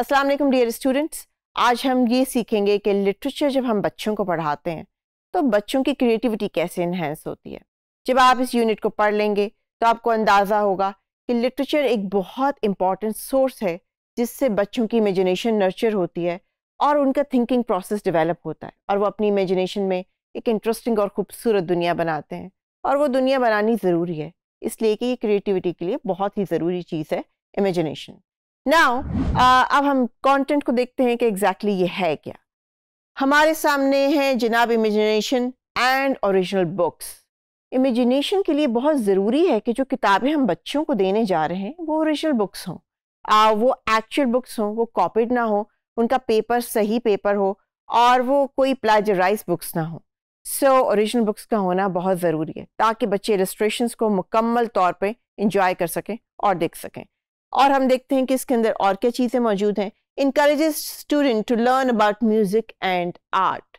अस्सलाम वालेकुम dear students आज हम ये सीखेंगे कि लिटरेचर जब हम बच्चों को पढ़ाते हैं तो बच्चों की क्रिएटिविटी कैसे इन्हेंस होती है जब आप इस यूनिट को पढ़ लेंगे तो आपको अंदाज़ा होगा कि लिटरेचर एक बहुत इम्पॉर्टेंट सोर्स है जिससे बच्चों की इमेजिनेशन नर्चर होती है और उनका थिंकिंग प्रोसेस डिवेलप होता है और वो अपनी इमेजिनेशन में एक इंटरेस्टिंग और ख़ूबसूरत दुनिया बनाते हैं और वो दुनिया बनानी ज़रूरी है इसलिए कि ये क्रिएटिविटी के लिए बहुत ही ज़रूरी चीज़ है इमेजिनेशन नाउ uh, अब हम कंटेंट को देखते हैं कि एग्जैक्टली exactly ये है क्या हमारे सामने है जनाब imagination and original books imagination के लिए बहुत ज़रूरी है कि जो किताबें हम बच्चों को देने जा रहे हैं वो ओरिजिनल बुक्स हों वो एक्चुअल बुक्स हों वो कॉपीड ना हो उनका पेपर सही पेपर हो और वो कोई प्लाजराइज बुक्स ना हो सो ओरिजिनल बुक्स का होना बहुत ज़रूरी है ताकि बच्चे इलस्ट्रेशन को मुकम्मल तौर पर इंजॉय कर सकें और देख सकें और हम देखते हैं कि इसके अंदर और क्या चीज़ें मौजूद हैं encourage student to learn about music and art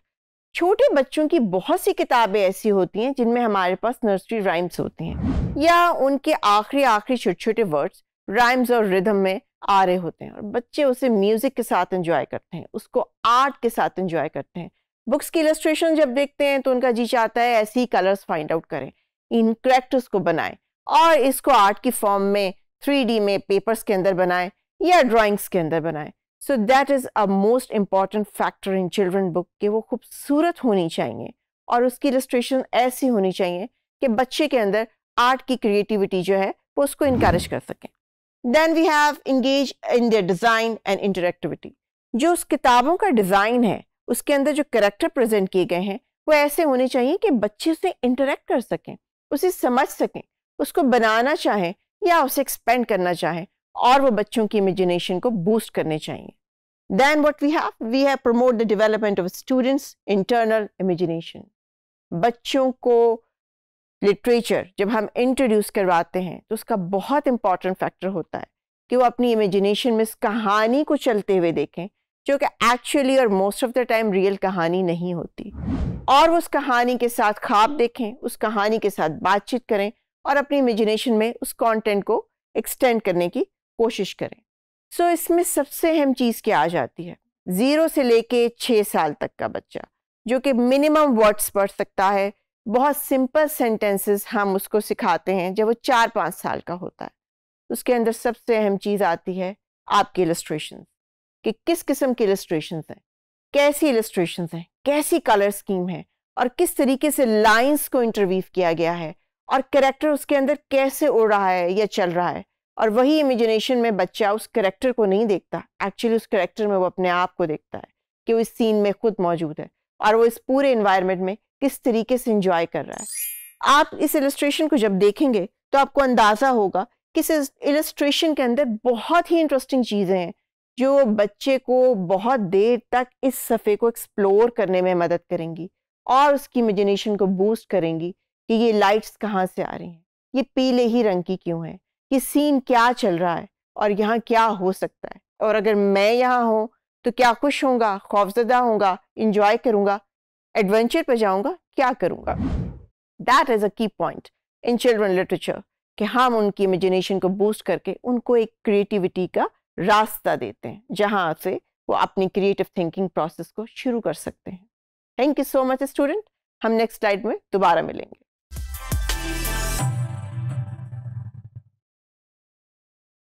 छोटे बच्चों की बहुत सी किताबें ऐसी होती हैं जिनमें हमारे पास नर्सरी राइम्स होती हैं या उनके आखिरी आखिरी छोटे छोटे वर्ड्स राइम्स और रिदम में आ रहे होते हैं और बच्चे उसे म्यूज़िक के साथ एंजॉय करते हैं उसको आर्ट के साथ एंजॉय करते हैं बुक्स की इलस्ट्रेशन जब देखते हैं तो उनका जी चाहता है ऐसे ही कलर्स फाइंड आउट करें इन करेक्टर्स को बनाएं और इसको आर्ट की फॉर्म में थ्री में पेपर्स के अंदर बनाएं या ड्राइंग्स के अंदर बनाएं so that is a most important factor in children book कि वो खूबसूरत होनी चाहिए और उसकी इलस्ट्रेशन ऐसी होनी चाहिए कि बच्चे के अंदर आर्ट की क्रिएटिविटी जो है वो उसको इनक्रेज कर सकें then we have engage in the design and interactivity जो उस किताबों का डिज़ाइन है उसके अंदर जो करेक्टर प्रजेंट किए गए हैं वो ऐसे होने चाहिए कि बच्चे उसे इंटरेक्ट कर सकें उसे समझ सकें उसको बनाना चाहें या उसे एक्सपेंड करना चाहें और वो बच्चों की इमेजिनेशन को बूस्ट करने चाहिए then what we have we have promote the development of students internal imagination बच्चों को लिटरेचर जब हम इंट्रोड्यूस करवाते हैं तो उसका बहुत इंपॉर्टेंट फैक्टर होता है कि वो अपनी इमेजिनेशन में इस कहानी को चलते हुए देखें जो कि एक्चुअली और most of the time real कहानी नहीं होती और वो उस कहानी के साथ ख्वाब देखें उस कहानी के साथ बातचीत करें और अपनी इमेजिनेशन में उस कंटेंट को एक्सटेंड करने की कोशिश करें सो so, इसमें सबसे अहम चीज़ क्या आ जाती है ज़ीरो से लेके छः साल तक का बच्चा जो कि मिनिमम वर्ड्स पढ़ सकता है बहुत सिंपल सेंटेंसेस हम उसको सिखाते हैं जब वो चार पाँच साल का होता है उसके अंदर सबसे अहम चीज़ आती है आपकी इलस्ट्रेशन कि किस किस्म की इलस्ट्रेशन हैं कैसी इलस्ट्रेशन हैं कैसी कलर स्कीम है और किस तरीके से लाइंस को इंटरव्यू किया गया है और करेक्टर उसके अंदर कैसे उड़ रहा है या चल रहा है और वही इमेजिनेशन में बच्चा उस करेक्टर को नहीं देखता एक्चुअली उस करेक्टर में वो अपने आप को देखता है कि वो इस सीन में खुद मौजूद है और वो इस पूरे इन्वायरमेंट में किस तरीके से इंजॉय कर रहा है आप इस इलस्ट्रेशन को जब देखेंगे तो आपको अंदाज़ा होगा कि इस इलस्ट्रेशन के अंदर बहुत ही इंटरेस्टिंग चीज़ें हैं जो बच्चे को बहुत देर तक इस सफ़े को एक्सप्लोर करने में मदद करेंगी और उसकी इमेजिनेशन को बूस्ट करेंगी कि ये लाइट्स कहाँ से आ रही हैं ये पीले ही रंग की क्यों है ये सीन क्या चल रहा है और यहाँ क्या हो सकता है और अगर मैं यहाँ हूँ तो क्या खुश होंगे खौफजदा होंगे इंजॉय करूँगा एडवेंचर पर जाऊँगा क्या करूँगा दैट इज़ अ की पॉइंट इन चिल्ड्रन लिटरेचर कि हम उनकी इमेजिनेशन को बूस्ट करके उनको एक क्रिएटिविटी का रास्ता देते हैं जहाँ से वो अपनी क्रिएटिव थिंकिंग प्रोसेस को शुरू कर सकते हैं thank you so much student हम नेक्स्ट स्लाइड में दोबारा मिलेंगे